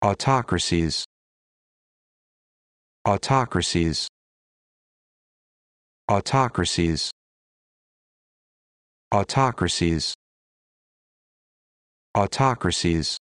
autocracies autocracies autocracies autocracies autocracies